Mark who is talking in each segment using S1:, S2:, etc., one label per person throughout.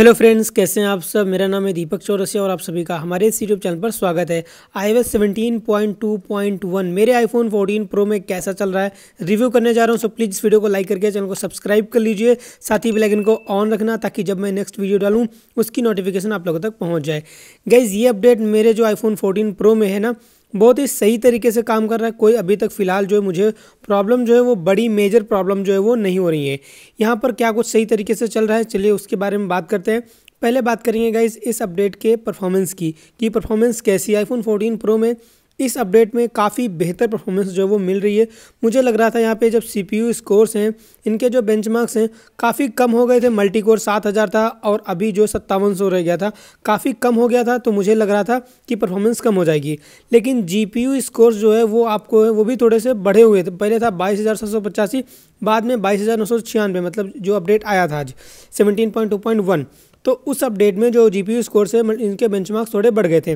S1: hello friends कैसे हैं आप सब मेरा नाम है दीपक चौरसिया और आप सभी का हमारे इस यूट्यूब चैनल पर स्वागत है आई एस मेरे आईफोन 14 प्रो में कैसा चल रहा है रिव्यू करने जा रहा हूं सो प्लीज़ इस वीडियो को लाइक करके चैनल को सब्सक्राइब कर लीजिए साथ ही बेलाइकन को ऑन रखना ताकि जब मैं नेक्स्ट वीडियो डालूँ उसकी नोटिफिकेशन आप लोगों तक पहुँच जाए गाइज़ ये अपडेट मेरे जो आईफोन फोर्टीन प्रो में है ना बहुत ही सही तरीके से काम कर रहा है कोई अभी तक फ़िलहाल जो है मुझे प्रॉब्लम जो है वो बड़ी मेजर प्रॉब्लम जो है वो नहीं हो रही है यहाँ पर क्या कुछ सही तरीके से चल रहा है चलिए उसके बारे में बात करते हैं पहले बात करेंगे गाइज इस अपडेट के परफॉर्मेंस की कि परफॉर्मेंस कैसी आईफोन 14 प्रो में इस अपडेट में काफ़ी बेहतर परफॉर्मेंस जो है वो मिल रही है मुझे लग रहा था यहाँ पे जब सी पी यू स्कोर्स हैं इनके जो बेंच मार्क्स हैं काफ़ी कम हो गए थे मल्टी कोर सात हज़ार था और अभी जो सत्तावन सौ रह गया था काफ़ी कम हो गया था तो मुझे लग रहा था कि परफॉर्मेंस कम हो जाएगी लेकिन जी पी यू स्कोर्स जो है वो आपको है वो भी थोड़े से बढ़े हुए थे पहले था बाईस हज़ार सात सौ पचासी बाद में बाईस हज़ार नौ सौ छियानवे मतलब जो अपडेट आया था आज seventeen point two point one तो उस अपडेट में जो जी पी यू स्कोर्स है इनके बेंच मार्क्स थोड़े बढ़ गए थे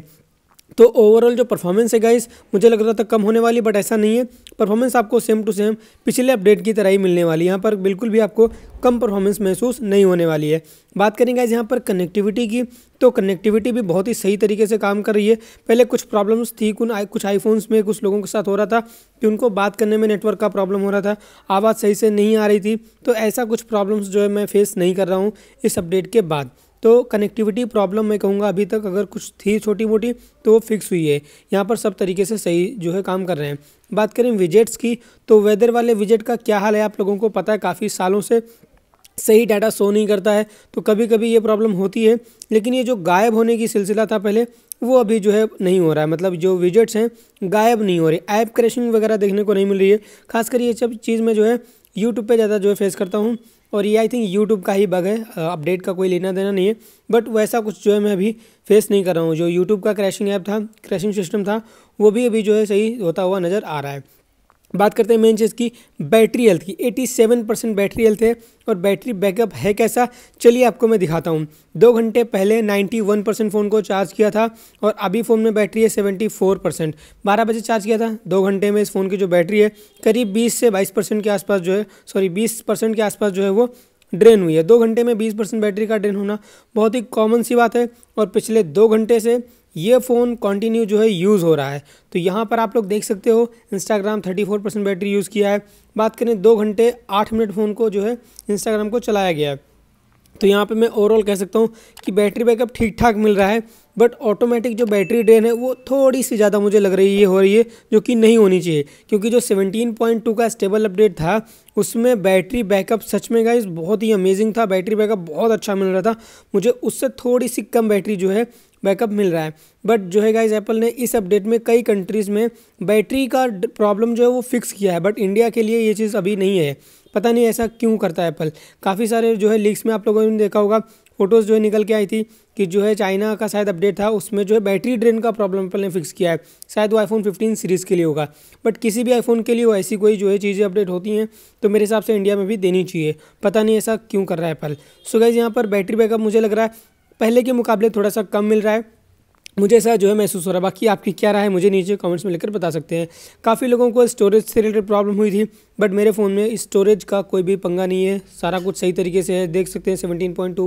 S1: तो ओवरऑल जो परफॉर्मेंस है गाइस मुझे लग रहा था कम होने वाली बट ऐसा नहीं है परफॉर्मेंस आपको सेम टू सेम पिछले अपडेट की तरह ही मिलने वाली है यहाँ पर बिल्कुल भी आपको कम परफॉर्मेंस महसूस नहीं होने वाली है बात करें गाइज यहाँ पर कनेक्टिविटी की तो कनेक्टिविटी भी बहुत ही सही तरीके से काम कर रही है पहले कुछ प्रॉब्लम्स थी कुछ आई कुछ आईफोन्स में कुछ लोगों के साथ हो रहा था कि उनको बात करने में नेटवर्क का प्रॉब्लम हो रहा था आवाज़ सही से नहीं आ रही थी तो ऐसा कुछ प्रॉब्लम्स जो है मैं फेस नहीं कर रहा हूँ इस अपडेट के बाद तो कनेक्टिविटी प्रॉब्लम मैं कहूँगा अभी तक अगर कुछ थी छोटी मोटी तो वो फिक्स हुई है यहाँ पर सब तरीके से सही जो है काम कर रहे हैं बात करें विजेट्स की तो वेदर वाले विजेट का क्या हाल है आप लोगों को पता है काफ़ी सालों से सही डाटा शो नहीं करता है तो कभी कभी ये प्रॉब्लम होती है लेकिन ये जो गायब होने की सिलसिला था पहले वो अभी जो है नहीं हो रहा है मतलब जो विजेट्स हैं गायब नहीं हो रहे ऐप क्रैशिंग वगैरह देखने को नहीं मिल रही है खासकर ये सब चीज़ में जो है यूट्यूब पे ज़्यादा जो है फेस करता हूँ और ये आई थिंक यूट्यूब का ही बग है अपडेट का कोई लेना देना नहीं है बट वैसा कुछ जो है मैं अभी फेस नहीं कर रहा हूँ जो यूट्यूब का क्रैशिंग ऐप था क्रैशिंग सिस्टम था वो भी अभी जो है सही होता हुआ नज़र आ रहा है बात करते हैं मेन चीज़ की बैटरी हेल्थ की 87 परसेंट बैटरी हेल्थ है और बैटरी बैकअप है कैसा चलिए आपको मैं दिखाता हूँ दो घंटे पहले 91 परसेंट फ़ोन को चार्ज किया था और अभी फ़ोन में बैटरी है 74 परसेंट बारह बजे चार्ज किया था दो घंटे में इस फ़ोन की जो बैटरी है करीब बीस से बाईस परसेंट के आसपास जो है सॉरी बीस परसेंट के आसपास जो है वो ड्रेन हुई है दो घंटे में बीस परसेंट बैटरी का ड्रेन होना बहुत ही कॉमन सी बात है और पिछले दो घंटे से ये फ़ोन कंटिन्यू जो है यूज़ हो रहा है तो यहाँ पर आप लोग देख सकते हो इंस्टाग्राम 34 परसेंट बैटरी यूज़ किया है बात करें दो घंटे आठ मिनट फ़ोन को जो है इंस्टाग्राम को चलाया गया है तो यहाँ पे मैं ओवरऑल कह सकता हूँ कि बैटरी बैकअप ठीक ठाक मिल रहा है बट ऑटोमेटिक जो बैटरी ड्रेन है वो थोड़ी सी ज़्यादा मुझे लग रही है हो रही है जो कि नहीं होनी चाहिए क्योंकि जो 17.2 का स्टेबल अपडेट था उसमें बैटरी बैकअप सच में गाइस बहुत ही अमेजिंग था बैटरी बैकअप बहुत अच्छा मिल रहा था मुझे उससे थोड़ी सी कम बैटरी जो है बैकअप मिल रहा है बट जो है गाइज एप्पल ने इस अपडेट में कई कंट्रीज़ में बैटरी का प्रॉब्लम जो है वो फिक्स किया है बट इंडिया के लिए ये चीज़ अभी नहीं है पता नहीं ऐसा क्यों करता है एप्पल काफ़ी सारे जो है लीक्स में आप लोगों ने देखा होगा फ़ोटोज़ जो है निकल के आई थी कि जो है चाइना का शायद अपडेट था उसमें जो है बैटरी ड्रेन का प्रॉब्लम एप्पल ने फिक्स किया है शायद वो आईफोन 15 सीरीज़ के लिए होगा बट किसी भी आईफोन के लिए वो ऐसी कोई जो है चीज़ें अपडेट होती हैं तो मेरे हिसाब से इंडिया में भी देनी चाहिए पता नहीं ऐसा क्यों कर रहा है एप्पल सो गैज़ यहाँ पर बैटरी बैकअप मुझे लग रहा है पहले के मुकाबले थोड़ा सा कम मिल रहा है मुझे ऐसा जो है महसूस हो रहा है बाकी आपकी क्या राय है मुझे नीचे कमेंट्स में लिखकर बता सकते हैं काफ़ी लोगों को स्टोरेज से रिलेटेड प्रॉब्लम हुई थी बट मेरे फ़ोन में स्टोरेज का कोई भी पंगा नहीं है सारा कुछ सही तरीके से है देख सकते हैं seventeen point two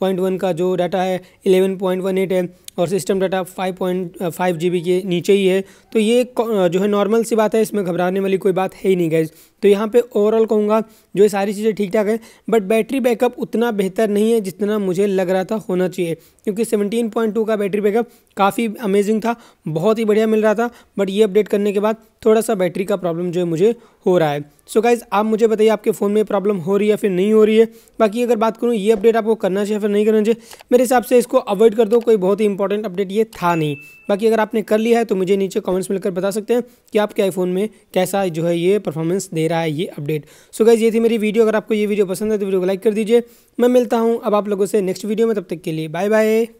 S1: point one का जो डाटा है एलेवन पॉइंट वन एट है और system data five point five G B के नीचे ही है तो ये uh, जो है नॉर्मल सी बात है इसमें घबराने वाली कोई बात है ही नहीं गैस तो यहाँ पे ओवरऑल कहूँगा जो ये सारी चीज़ें ठीक ठाक है बट बैटरी बैकअप उतना बेहतर नहीं है जितना मुझे लग रहा था होना चाहिए क्योंकि 17.2 का बैटरी बैकअप काफ़ी अमेजिंग था बहुत ही बढ़िया मिल रहा था बट ये अपडेट करने के बाद थोड़ा सा बैटरी का प्रॉब्लम जो है मुझे हो रहा है सो so गाइज़ आप मुझे बताइए आपके फ़ोन में प्रॉब्लम हो रही है फिर नहीं हो रही है बाकी अगर बात करूँ ये अपडेट आपको करना चाहिए फिर नहीं करना चाहिए मेरे हिसाब से इसको अवॉइड कर दो कोई बहुत ही इंपॉर्टेंट अपडेट ये था नहीं बाकी अगर आपने कर लिया है तो मुझे नीचे कमेंट्स मिलकर बता सकते हैं कि आपके आईफोन में कैसा जो है ये परफॉर्मेंस दे रहा है ये अपडेट सो गाइज़ ये थी मेरी वीडियो अगर आपको ये वीडियो पसंद है तो वीडियो को लाइक कर दीजिए मैं मिलता हूँ अब आप लोगों से नेक्स्ट वीडियो में तब तक के लिए बाय बाय